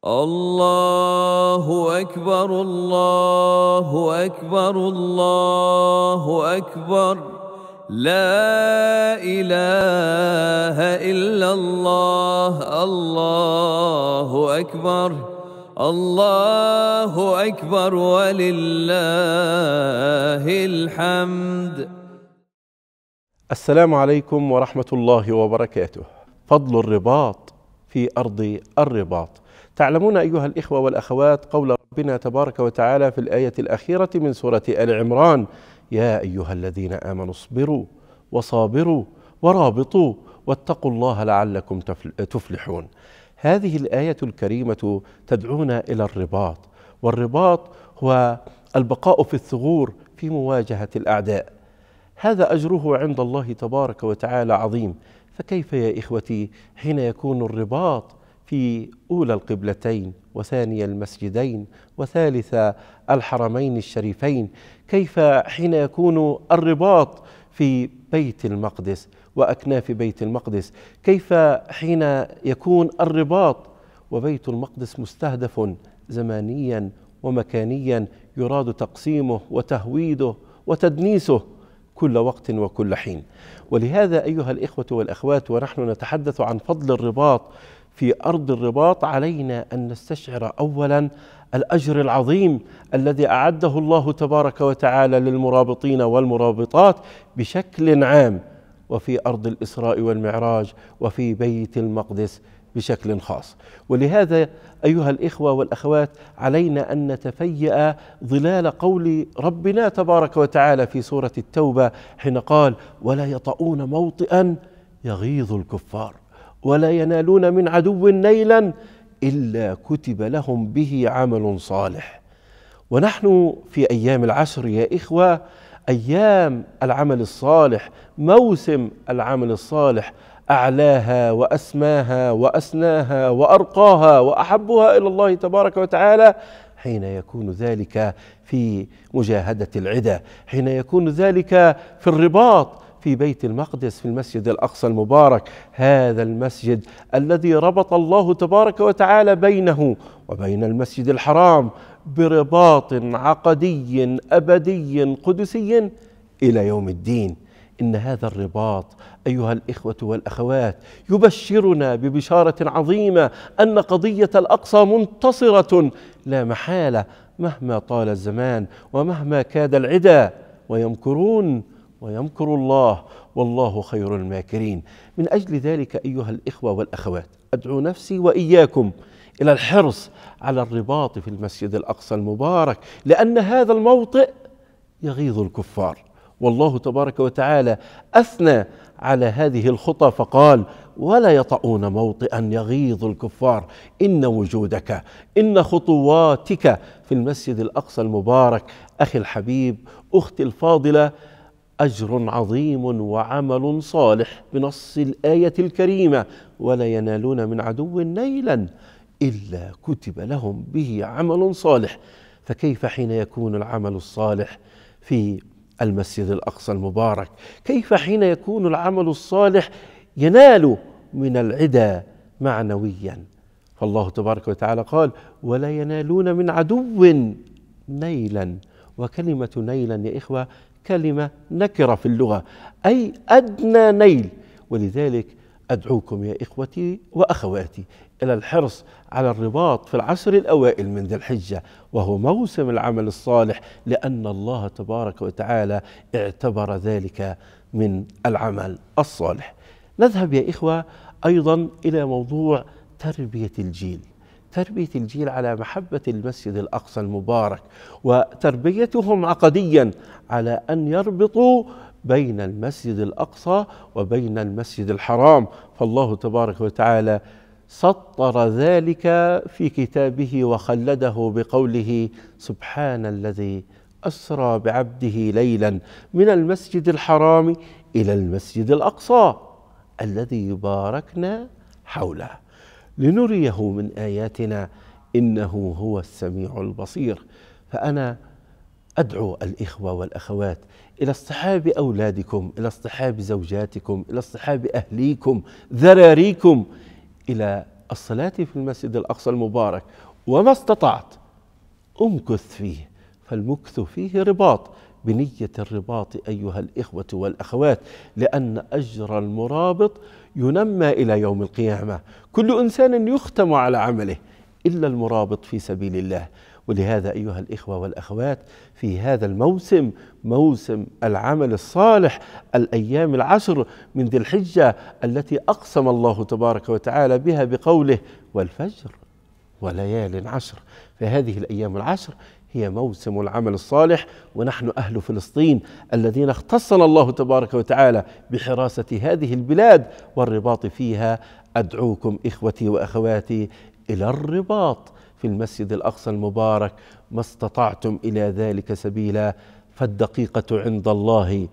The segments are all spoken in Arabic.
الله أكبر الله أكبر الله أكبر لا إله إلا الله الله أكبر الله أكبر ولله الحمد السلام عليكم ورحمة الله وبركاته فضل الرباط في أرض الرباط تعلمون أيها الإخوة والأخوات قول ربنا تبارك وتعالى في الآية الأخيرة من سورة آل عمران يا أيها الذين آمنوا اصبروا وصابروا ورابطوا واتقوا الله لعلكم تفلحون هذه الآية الكريمة تدعونا إلى الرباط والرباط هو البقاء في الثغور في مواجهة الأعداء هذا أجره عند الله تبارك وتعالى عظيم فكيف يا إخوتي حين يكون الرباط في أولى القبلتين وثاني المسجدين وثالث الحرمين الشريفين كيف حين يكون الرباط في بيت المقدس وأكناف بيت المقدس كيف حين يكون الرباط وبيت المقدس مستهدف زمانيا ومكانيا يراد تقسيمه وتهويده وتدنيسه كل وقت وكل حين ولهذا أيها الإخوة والأخوات ونحن نتحدث عن فضل الرباط في أرض الرباط علينا أن نستشعر أولا الأجر العظيم الذي أعده الله تبارك وتعالى للمرابطين والمرابطات بشكل عام وفي أرض الإسراء والمعراج وفي بيت المقدس بشكل خاص ولهذا ايها الاخوه والاخوات علينا ان نتفيا ظلال قول ربنا تبارك وتعالى في سوره التوبه حين قال ولا يطؤون موطئا يغيظ الكفار ولا ينالون من عدو نيلا الا كتب لهم به عمل صالح ونحن في ايام العشر يا اخوه ايام العمل الصالح موسم العمل الصالح اعلاها واسماها واسناها وارقاها واحبها الى الله تبارك وتعالى حين يكون ذلك في مجاهده العدا حين يكون ذلك في الرباط في بيت المقدس في المسجد الاقصى المبارك هذا المسجد الذي ربط الله تبارك وتعالى بينه وبين المسجد الحرام برباط عقدي ابدي قدسي الى يوم الدين ان هذا الرباط ايها الاخوه والاخوات يبشرنا ببشاره عظيمه ان قضيه الاقصى منتصره لا محاله مهما طال الزمان ومهما كاد العدا ويمكرون ويمكر الله والله خير الماكرين من اجل ذلك ايها الاخوه والاخوات ادعو نفسي واياكم الى الحرص على الرباط في المسجد الاقصى المبارك لان هذا الموطئ يغيظ الكفار والله تبارك وتعالى اثنى على هذه الخطى فقال ولا يطؤون موطئا يغيظ الكفار ان وجودك ان خطواتك في المسجد الاقصى المبارك اخي الحبيب اختي الفاضله أجر عظيم وعمل صالح بنص الآية الكريمة ولا ينالون من عدو نيلا إلا كتب لهم به عمل صالح فكيف حين يكون العمل الصالح في المسجد الأقصى المبارك كيف حين يكون العمل الصالح ينال من العدا معنويا فالله تبارك وتعالى قال ولا ينالون من عدو نيلا وكلمة نيلا يا إخوة كلمة نكرة في اللغة أي أدنى نيل ولذلك أدعوكم يا إخوتي وأخواتي إلى الحرص على الرباط في العشر الأوائل من ذي الحجة وهو موسم العمل الصالح لأن الله تبارك وتعالى اعتبر ذلك من العمل الصالح نذهب يا إخوة أيضا إلى موضوع تربية الجيل تربية الجيل على محبة المسجد الأقصى المبارك وتربيتهم عقديا على أن يربطوا بين المسجد الأقصى وبين المسجد الحرام فالله تبارك وتعالى سطر ذلك في كتابه وخلده بقوله سبحان الذي أسرى بعبده ليلا من المسجد الحرام إلى المسجد الأقصى الذي باركنا حوله لنريه من اياتنا انه هو السميع البصير فانا ادعو الاخوه والاخوات الى اصطحاب اولادكم الى اصطحاب زوجاتكم الى اصطحاب اهليكم ذراريكم الى الصلاه في المسجد الاقصى المبارك وما استطعت امكث فيه فالمكث فيه رباط بنيه الرباط ايها الاخوه والاخوات لان اجر المرابط ينمى الى يوم القيامه كل انسان يختم على عمله الا المرابط في سبيل الله ولهذا ايها الاخوه والاخوات في هذا الموسم موسم العمل الصالح الايام العشر من ذي الحجه التي اقسم الله تبارك وتعالى بها بقوله والفجر وليال عشر فهذه الايام العشر هي موسم العمل الصالح ونحن اهل فلسطين الذين اختصنا الله تبارك وتعالى بحراسه هذه البلاد والرباط فيها ادعوكم اخوتي واخواتي الى الرباط في المسجد الاقصى المبارك ما استطعتم الى ذلك سبيلا فالدقيقه عند الله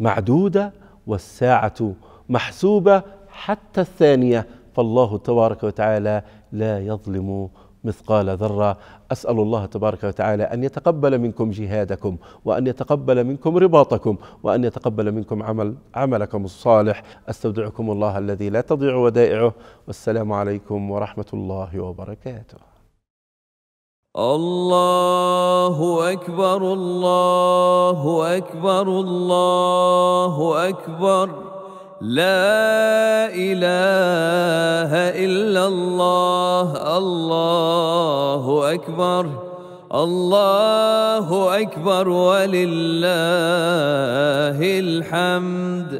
معدوده والساعه محسوبه حتى الثانيه فالله تبارك وتعالى لا يظلم مثقال ذره اسال الله تبارك وتعالى ان يتقبل منكم جهادكم وان يتقبل منكم رباطكم وان يتقبل منكم عمل عملكم الصالح استودعكم الله الذي لا تضيع ودائعه والسلام عليكم ورحمه الله وبركاته الله اكبر الله اكبر الله اكبر, الله أكبر لا اله الا الله الله اكبر الله اكبر ولله الحمد